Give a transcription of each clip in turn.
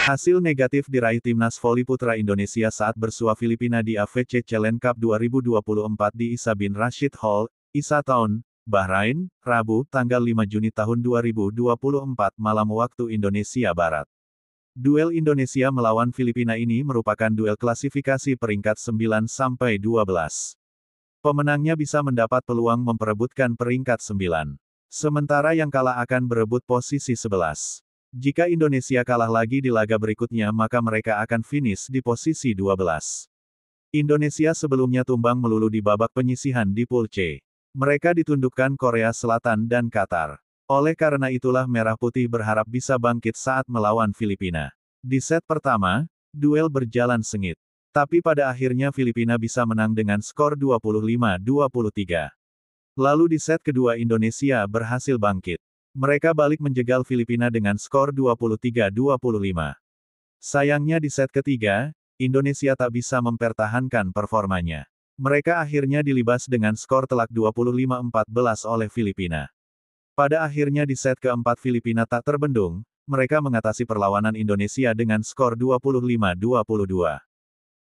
Hasil negatif diraih timnas voli putra Indonesia saat bersua Filipina di AVC Challenge Cup 2024 di Isa Rashid Hall, Isa Town, Bahrain, Rabu, tanggal 5 Juni tahun 2024 malam waktu Indonesia Barat. Duel Indonesia melawan Filipina ini merupakan duel klasifikasi peringkat 9 sampai 12. Pemenangnya bisa mendapat peluang memperebutkan peringkat 9. Sementara yang kalah akan berebut posisi 11. Jika Indonesia kalah lagi di laga berikutnya maka mereka akan finish di posisi 12. Indonesia sebelumnya tumbang melulu di babak penyisihan di Pool C. Mereka ditundukkan Korea Selatan dan Qatar. Oleh karena itulah Merah Putih berharap bisa bangkit saat melawan Filipina. Di set pertama, duel berjalan sengit. Tapi pada akhirnya Filipina bisa menang dengan skor 25-23. Lalu di set kedua Indonesia berhasil bangkit. Mereka balik menjegal Filipina dengan skor 23-25. Sayangnya di set ketiga, Indonesia tak bisa mempertahankan performanya. Mereka akhirnya dilibas dengan skor telak 25-14 oleh Filipina. Pada akhirnya di set keempat Filipina tak terbendung, mereka mengatasi perlawanan Indonesia dengan skor 25-22.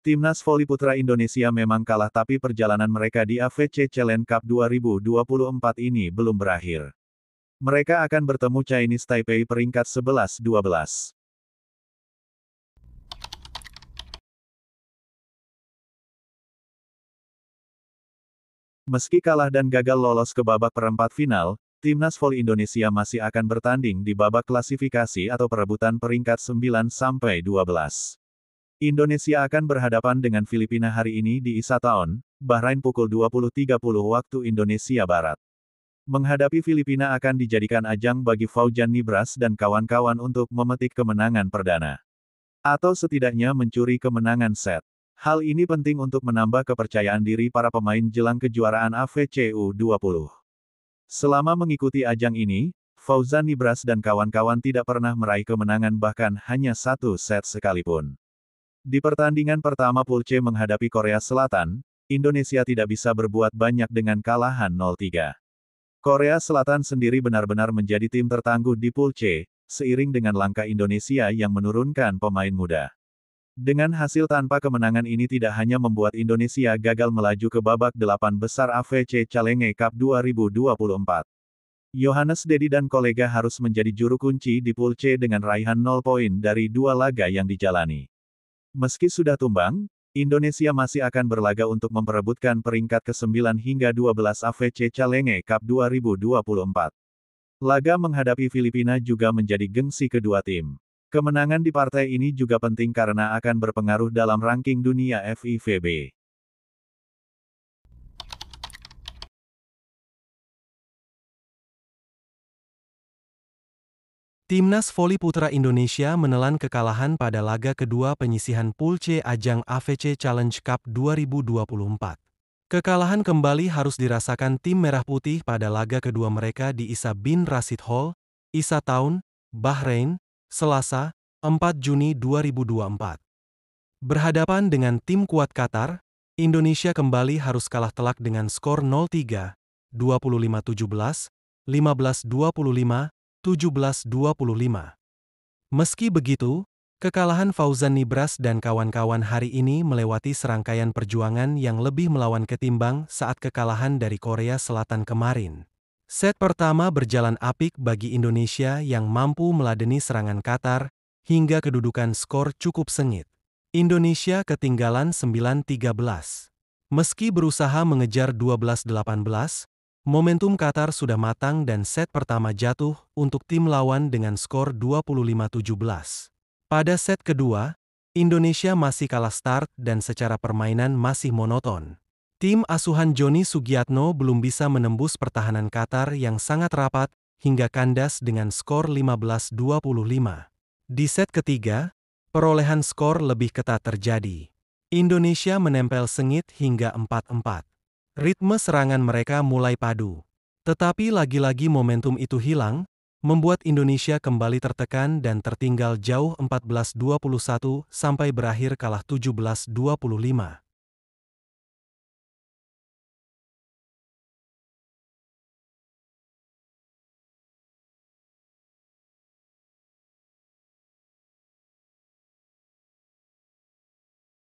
Timnas voli putra Indonesia memang kalah tapi perjalanan mereka di AFC Challenge Cup 2024 ini belum berakhir. Mereka akan bertemu Chinese Taipei peringkat 11-12. Meski kalah dan gagal lolos ke babak perempat final, Timnas Voli Indonesia masih akan bertanding di babak klasifikasi atau perebutan peringkat 9 12. Indonesia akan berhadapan dengan Filipina hari ini di Isatown, Bahrain pukul 20.30 waktu Indonesia Barat. Menghadapi Filipina akan dijadikan ajang bagi Fauzan Nibras dan kawan-kawan untuk memetik kemenangan perdana. Atau setidaknya mencuri kemenangan set. Hal ini penting untuk menambah kepercayaan diri para pemain jelang kejuaraan AVCU 20. Selama mengikuti ajang ini, Fauzan Nibras dan kawan-kawan tidak pernah meraih kemenangan bahkan hanya satu set sekalipun. Di pertandingan pertama Pool C menghadapi Korea Selatan, Indonesia tidak bisa berbuat banyak dengan kalahan 0-3. Korea Selatan sendiri benar-benar menjadi tim tertangguh di Pool C, seiring dengan langkah Indonesia yang menurunkan pemain muda. Dengan hasil tanpa kemenangan ini tidak hanya membuat Indonesia gagal melaju ke babak delapan besar AFC Calenge Cup 2024. Yohanes Dedi dan kolega harus menjadi juru kunci di Pool C dengan raihan 0 poin dari dua laga yang dijalani. Meski sudah tumbang, Indonesia masih akan berlaga untuk memperebutkan peringkat ke-9 hingga 12 AFC Calenge Cup 2024. Laga menghadapi Filipina juga menjadi gengsi kedua tim. Kemenangan di partai ini juga penting karena akan berpengaruh dalam ranking dunia FIVB. Timnas voli putra Indonesia menelan kekalahan pada laga kedua penyisihan Pool C ajang AVC Challenge Cup 2024. Kekalahan kembali harus dirasakan tim merah putih pada laga kedua mereka di Isa bin Rashid Hall, Isa Town, Bahrain, Selasa, 4 Juni 2024. Berhadapan dengan tim kuat Qatar, Indonesia kembali harus kalah telak dengan skor 0-3, 25-17, 15-25, 17-25. Meski begitu, kekalahan Fauzan Nibras dan kawan-kawan hari ini melewati serangkaian perjuangan yang lebih melawan ketimbang saat kekalahan dari Korea Selatan kemarin. Set pertama berjalan apik bagi Indonesia yang mampu meladeni serangan Qatar hingga kedudukan skor cukup sengit. Indonesia ketinggalan 9-13. Meski berusaha mengejar 12-18, Momentum Qatar sudah matang dan set pertama jatuh untuk tim lawan dengan skor 25-17. Pada set kedua, Indonesia masih kalah start dan secara permainan masih monoton. Tim asuhan Joni Sugiatno belum bisa menembus pertahanan Qatar yang sangat rapat hingga kandas dengan skor 15-25. Di set ketiga, perolehan skor lebih ketat terjadi. Indonesia menempel sengit hingga 4-4. Ritme serangan mereka mulai padu. Tetapi lagi-lagi momentum itu hilang, membuat Indonesia kembali tertekan dan tertinggal jauh 14-21 sampai berakhir kalah 17-25.